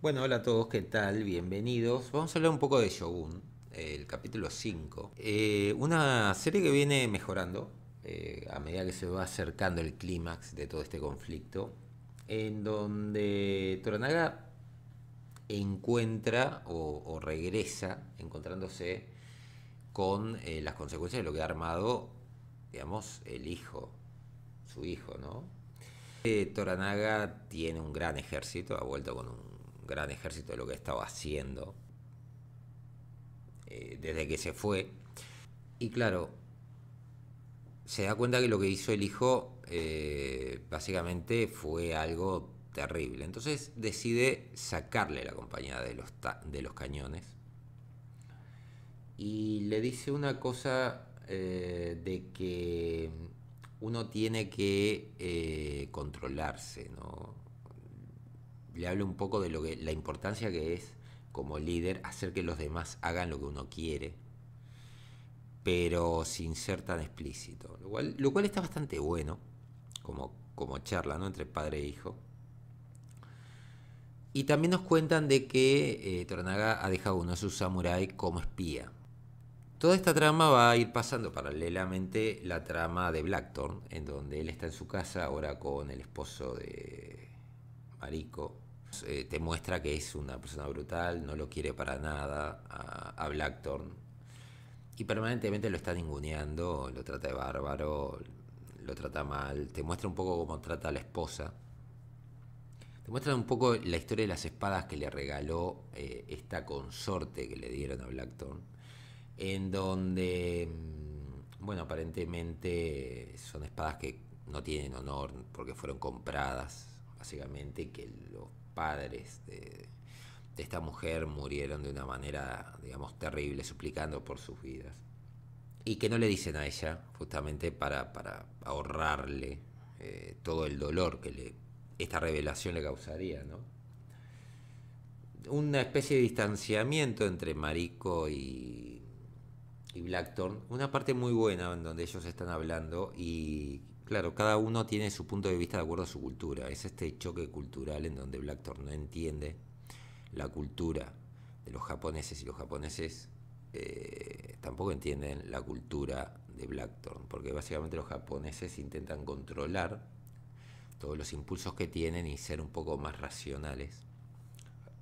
Bueno, hola a todos, ¿qué tal? Bienvenidos. Vamos a hablar un poco de Shogun, el capítulo 5. Eh, una serie que viene mejorando eh, a medida que se va acercando el clímax de todo este conflicto, en donde Toranaga encuentra o, regresa encontrándose con eh, las consecuencias de lo que ha armado, digamos, el hijo, su hijo, ¿no? Toranaga tiene un gran ejército, ha vuelto con un gran ejército de lo que estaba haciendo eh, desde que se fue. Y claro, se da cuenta que lo que hizo el hijo eh, básicamente fue algo terrible. Entonces decide sacarle la compañía de los, de los cañones. Y le dice una cosa eh, de que uno tiene que controlarse, ¿no? le habla un poco de lo que, la importancia que es como líder hacer que los demás hagan lo que uno quiere, pero sin ser tan explícito. Lo cual, lo cual está bastante bueno como, como charla ¿no? entre padre e hijo. Y también nos cuentan de que eh, Tornaga ha dejado uno de sus samuráis como espía. Toda esta trama va a ir pasando paralelamente la trama de Blackthorn, en donde él está en su casa ahora con el esposo de Mariko, eh, te muestra que es una persona brutal, no lo quiere para nada a, Blackthorn. Y permanentemente lo está ninguneando, lo trata de bárbaro, lo trata mal. Te muestra un poco cómo trata a la esposa. Te muestra un poco la historia de las espadas que le regaló eh, esta consorte que le dieron a Blackthorn. En donde, mm, bueno, aparentemente son espadas que no tienen honor porque fueron compradas, básicamente, que lo padres este, de, esta mujer murieron de una manera, digamos, terrible, suplicando por sus vidas. Y que no le dicen a ella, justamente para, ahorrarle eh, todo el dolor que le, esta revelación le causaría, ¿no? Una especie de distanciamiento entre Marico y, y Blackthorn. Una parte muy buena en donde ellos están hablando y Claro, cada uno tiene su punto de vista de acuerdo a su cultura. Es este choque cultural en donde Blackthorne no entiende la cultura de los japoneses y los japoneses eh, tampoco entienden la cultura de Blackthorne, porque básicamente los japoneses intentan controlar todos los impulsos que tienen y ser un poco más racionales.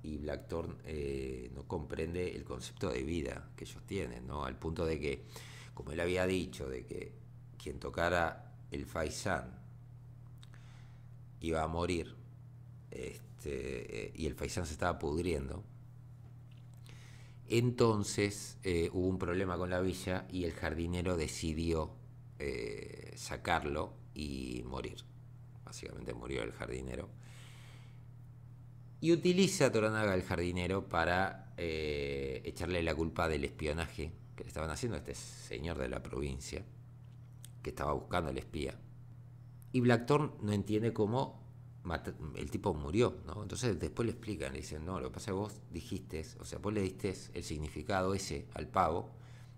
Y Blackthorne eh, no comprende el concepto de vida que ellos tienen, ¿no? Al punto de que, como él había dicho, de que quien tocara el Faisán iba a morir este, eh, y el Faisán se estaba pudriendo, entonces eh, hubo un problema con la villa y el jardinero decidió eh, sacarlo y morir. Básicamente murió el jardinero. Y utiliza a Toranaga el jardinero para echarle la culpa del espionaje que le estaban haciendo a este señor de la provincia estaba buscando el espía. Y Blackthorn no entiende cómo el tipo murió, ¿no? Entonces después le explican, le dicen, no, lo que pasa es que vos dijiste, o sea, vos le diste el significado ese al pavo,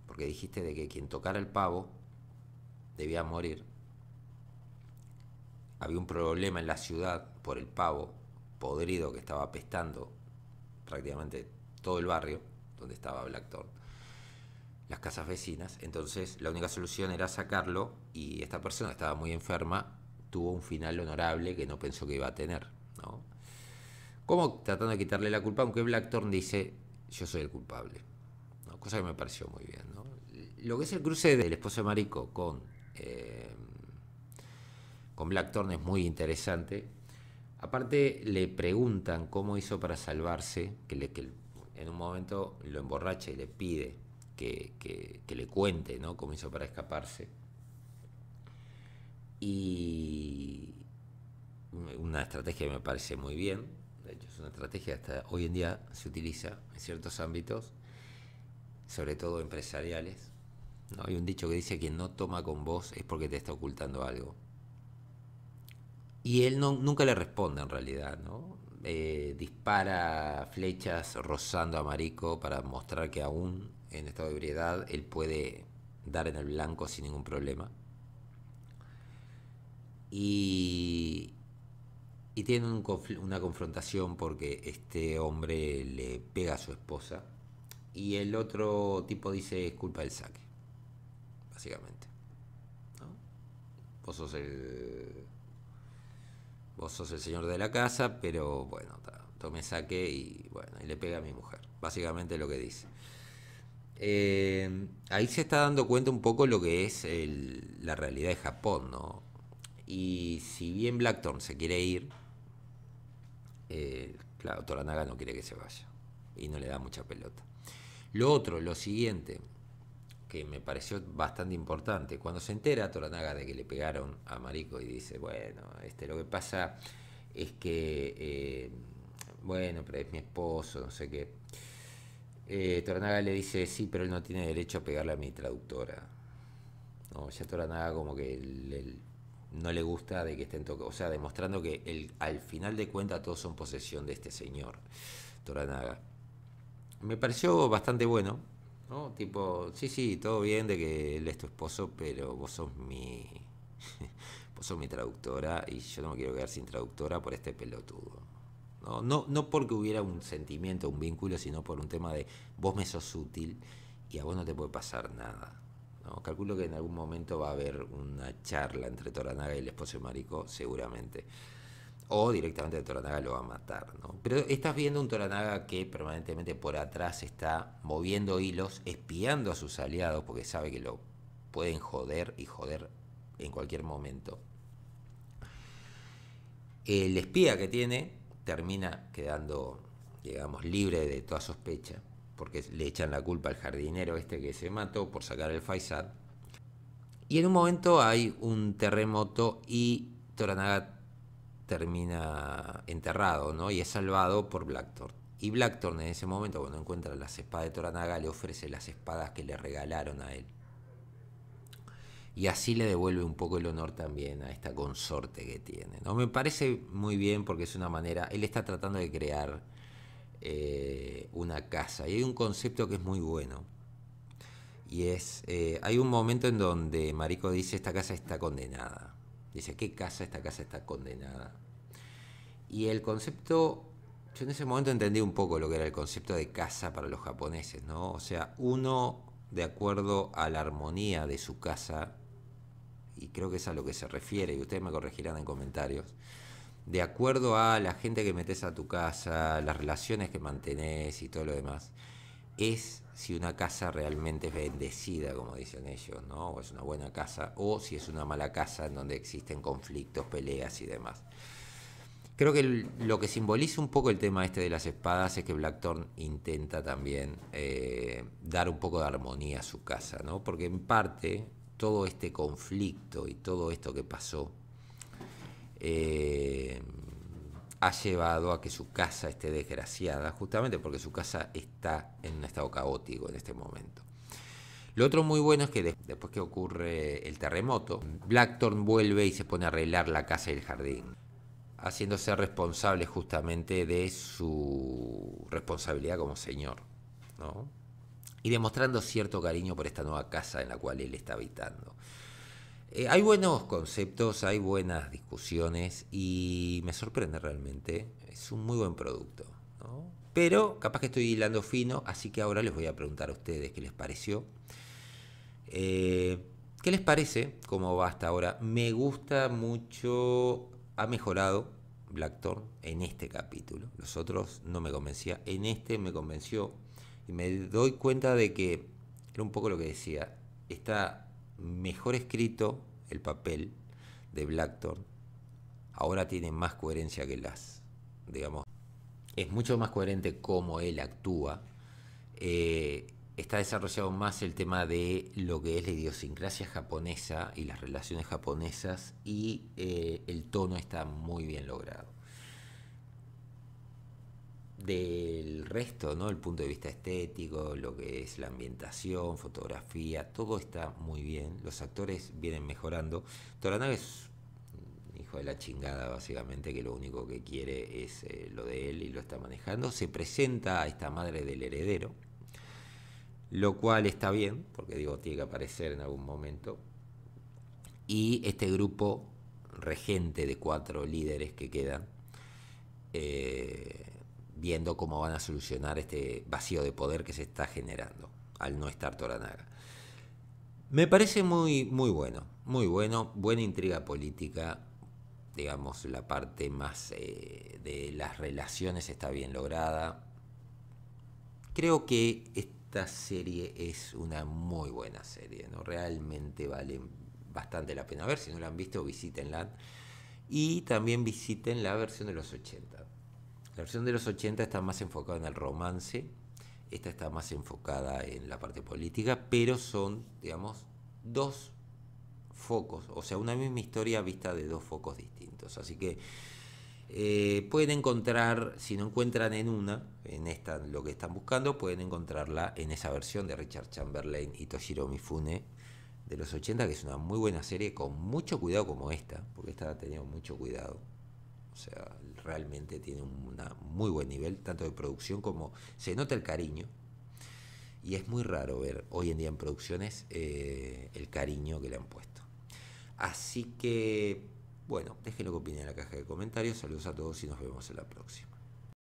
porque dijiste de que quien tocara el pavo debía morir. Había un problema en la ciudad por el pavo podrido que estaba apestando prácticamente todo el barrio donde estaba Blackthorn las casas vecinas. Entonces la única solución era sacarlo y esta persona estaba muy enferma tuvo un final honorable que no pensó que iba a tener. Como tratando de quitarle la culpa, aunque Blackthorn dice yo soy el culpable. Cosa que me pareció muy bien. Lo que es el cruce del esposo de Marico con, eh, con es muy interesante. Aparte le preguntan cómo hizo para salvarse, que, le, que en un momento lo emborracha y le pide que, le cuente ¿no? cómo hizo para escaparse. Y una estrategia que me parece muy bien, de hecho es una estrategia que hasta hoy en día se utiliza en ciertos ámbitos, sobre todo empresariales. Hay un dicho que dice que no toma con vos es porque te está ocultando algo. Y él no, nunca le responde en realidad, ¿no? Eh, dispara flechas rozando a Marico para mostrar que aún en estado de ebriedad, él puede dar en el blanco sin ningún problema. Y, y tienen una confrontación porque este hombre le pega a su esposa y el otro tipo dice es culpa del saque, básicamente. Vos sos el... Vos sos el señor de la casa, pero bueno, tomé saque y bueno, y le pega a mi mujer. Básicamente lo que dice. Em, ahí se está dando cuenta un poco lo que es la realidad de Japón, ¿no? Y si bien Blackthorn se quiere ir, eh, claro, Toranaga no quiere que se vaya y no le da mucha pelota. Lo otro, lo siguiente, que me pareció bastante importante, cuando se entera Toranaga de que le pegaron a Marico y dice, bueno, este, lo que pasa es que, eh, bueno, pero es mi esposo, no sé qué. Eh, Toranaga le dice, sí, pero él no tiene derecho a pegarle a mi traductora. No, ya Toranaga como que no le gusta de que estén tocando, o sea, demostrando que al final de cuentas todos son posesión de este señor, Toranaga. Me pareció bastante bueno, ¿no? Tipo, sí, sí, todo bien de que él es tu esposo, pero vos sos mi... vos sos mi traductora y yo no me quiero quedar sin traductora por este pelotudo. No, porque hubiera un sentimiento, un vínculo, sino por un tema de vos me sos útil y a vos no te puede pasar nada. Calculo que en algún momento va a haber una charla entre Toranaga y el esposo de Marico, seguramente. O directamente Toranaga lo va a matar. ¿no? Pero estás viendo un Toranaga que permanentemente por atrás está moviendo hilos, espiando a sus aliados porque sabe que lo pueden joder y joder en cualquier momento. El espía que tiene termina quedando, digamos, libre de toda sospecha, porque le echan la culpa al jardinero este que se mató por sacar el Faisad. Y en un momento hay un terremoto y Toranaga termina enterrado, ¿no? Y es salvado por Blackthorn. Y Blackthorn en ese momento, cuando encuentra las espadas de Toranaga, le ofrece las espadas que le regalaron a él y así le devuelve un poco el honor también a esta consorte que tiene. ¿no? Me parece muy bien porque es una manera, él está tratando de crear eh, una casa y hay un concepto que es muy bueno. Y es, eh, hay un momento en donde Marico dice, esta casa está condenada. Dice, ¿qué casa? Esta casa está condenada. Y el concepto, yo en ese momento entendí un poco lo que era el concepto de casa para los japoneses, ¿no? O sea, uno de acuerdo a la armonía de su casa, y creo que es a lo que se refiere, y ustedes me corregirán en comentarios, de acuerdo a la gente que metes a tu casa, las relaciones que mantenés y todo lo demás, es si una casa realmente es bendecida, como dicen ellos, ¿no? O es una buena casa, o si es una mala casa en donde existen conflictos, peleas y demás. Creo que lo que simboliza un poco el tema este de las espadas es que Blackthorn intenta también eh, dar un poco de armonía a su casa, ¿no? Porque en parte todo este conflicto y todo esto que pasó eh, ha llevado a que su casa esté desgraciada, justamente porque su casa está en un estado caótico en este momento. Lo otro muy bueno es que después que ocurre el terremoto, Blackthorn vuelve y se pone a arreglar la casa y el jardín haciéndose responsable justamente de su responsabilidad como señor, Y demostrando cierto cariño por esta nueva casa en la cual él está habitando. Eh, hay buenos conceptos, hay buenas discusiones y me sorprende realmente. Es un muy buen producto. Pero capaz que estoy hilando fino, así que ahora les voy a preguntar a ustedes qué les pareció. Eh, ¿Qué les parece? ¿Cómo va hasta ahora? Me gusta mucho ha mejorado Blackthorn en este capítulo. Los otros no me convencía. En este me convenció y me doy cuenta de que era un poco lo que decía. Está mejor escrito el papel de Blackthorn. Ahora tiene más coherencia que las, digamos. Es mucho más coherente cómo él actúa. Eh, está desarrollado más el tema de lo que es la idiosincrasia japonesa y las relaciones japonesas y eh, el tono está muy bien logrado. Del resto, ¿no? El punto de vista estético, lo que es la ambientación, fotografía, todo está muy bien. Los actores vienen mejorando. Toranaga es un hijo de la chingada, básicamente, que lo único que quiere es eh, lo de él y lo está manejando. Se presenta a esta madre del heredero lo cual está bien, porque digo, tiene que aparecer en algún momento. Y este grupo regente de cuatro líderes que quedan, eh, viendo cómo van a solucionar este vacío de poder que se está generando al no estar Toranaga. Me parece muy, muy bueno, muy bueno, buena intriga política, digamos, la parte más eh, de las relaciones está bien lograda. Creo que esta serie es una muy buena serie, ¿no? Realmente vale bastante la pena ver. Si no la han visto, visítenla. Y también visiten la versión de los 80. La versión de los 80 está más enfocada en el romance, esta está más enfocada en la parte política, pero son, digamos, dos focos, o sea, una misma historia vista de dos focos distintos. Así que eh, pueden encontrar, si no encuentran en una, en esta lo que están buscando, pueden encontrarla en esa versión de Richard Chamberlain y Toshiro Mifune de los 80, que es una muy buena serie con mucho cuidado como esta, porque esta ha tenido mucho cuidado. O sea, realmente tiene un muy buen nivel, tanto de producción como se nota el cariño. Y es muy raro ver hoy en día en producciones eh, el cariño que le han puesto. Así que bueno, déjenlo que opinen en la caja de comentarios. Saludos a todos y nos vemos en la próxima.